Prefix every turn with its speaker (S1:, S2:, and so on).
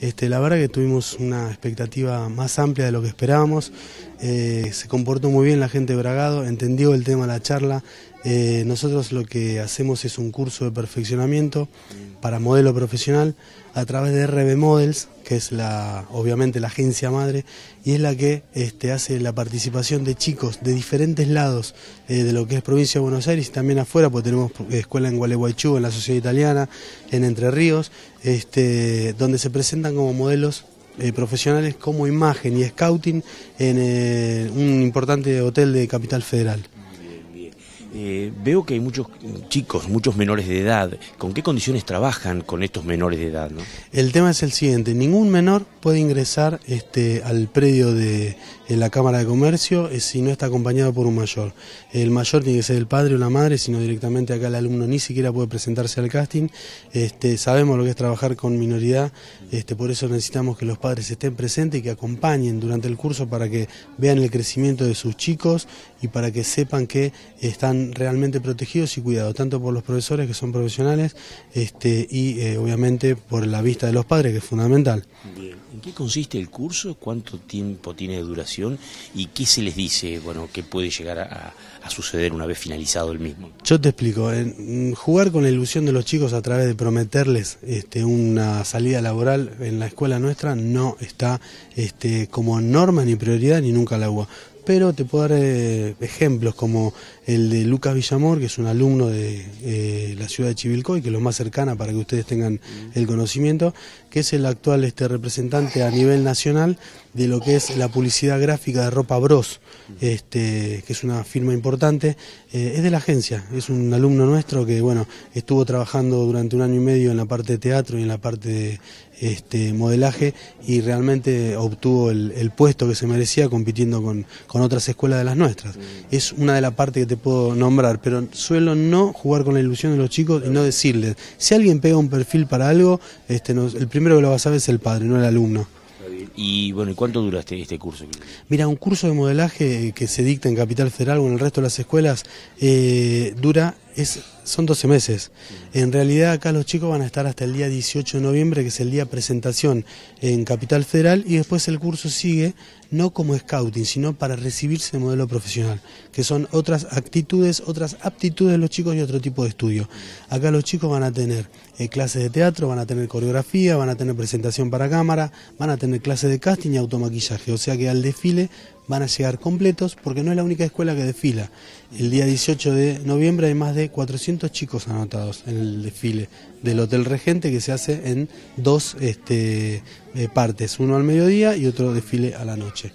S1: Este, la verdad que tuvimos una expectativa más amplia de lo que esperábamos. Eh, se comportó muy bien la gente de Bragado, entendió el tema de la charla, eh, nosotros lo que hacemos es un curso de perfeccionamiento para modelo profesional a través de RB Models, que es la, obviamente la agencia madre, y es la que este, hace la participación de chicos de diferentes lados eh, de lo que es provincia de Buenos Aires y también afuera, porque tenemos escuela en Gualeguaychú, en la Sociedad Italiana, en Entre Ríos, este, donde se presentan como modelos eh, profesionales como imagen y scouting en un importante hotel de Capital Federal.
S2: Eh, veo que hay muchos chicos, muchos menores de edad. ¿Con qué condiciones trabajan con estos menores
S1: de edad? El tema es el siguiente, ningún menor puede ingresar este, al predio de eh, la Cámara de Comercio eh, si no está acompañado por un mayor. El mayor tiene que ser el padre o la madre, sino directamente acá el alumno ni siquiera puede presentarse al casting. Este, sabemos lo que es trabajar con minoridad, este, por eso necesitamos que los padres estén presentes y que acompañen durante el curso para que vean el crecimiento de sus chicos y para que sepan que están realmente protegidos y cuidados, tanto por los profesores que son profesionales este, y eh, obviamente por la vista de los padres, que es fundamental.
S2: ¿En qué consiste el curso? ¿Cuánto tiempo tiene de duración? ¿Y qué se les dice, bueno, que puede llegar a, suceder una vez finalizado el
S1: mismo? Yo te explico. jugar con la ilusión de los chicos a través de prometerles este, una salida laboral en la escuela nuestra no está este, como norma ni prioridad ni nunca la hubo pero te puedo dar eh, ejemplos como el de Lucas Villamor, que es un alumno de eh, la ciudad de Chivilcoy, que es lo más cercana para que ustedes tengan el conocimiento, que es el actual este, representante a nivel nacional de lo que es la publicidad gráfica de Ropa Bros, este, que es una firma importante, eh, es de la agencia, es un alumno nuestro que bueno estuvo trabajando durante un año y medio en la parte de teatro y en la parte de este, modelaje y realmente obtuvo el, puesto que se merecía compitiendo con, otras escuelas de las nuestras. Es una de las partes que te puedo nombrar, pero suelo no jugar con la ilusión de los chicos y no decirles, si alguien pega un perfil para algo, este, el primero que lo va a saber es el padre, no el alumno.
S2: Y bueno, ¿y cuánto dura este, este, curso?
S1: Mira, un curso de modelaje que se dicta en Capital Federal o en el resto de las escuelas eh, dura son 12 meses. En realidad acá los chicos van a estar hasta el día 18 de noviembre, que es el día de presentación en Capital Federal, y después el curso sigue no como scouting, sino para recibirse de modelo profesional, que son otras actitudes, otras aptitudes de los chicos y otro tipo de estudio. Acá los chicos van a tener eh, clases de teatro, van a tener coreografía, van a tener presentación para cámara, van a tener clases de casting y automaquillaje, o sea que al desfile van a llegar completos porque no es la única escuela que desfila. El día 18 de noviembre hay más de 400 chicos anotados en el desfile del Hotel Regente que se hace en dos este, eh, partes, uno al mediodía y otro desfile a la noche.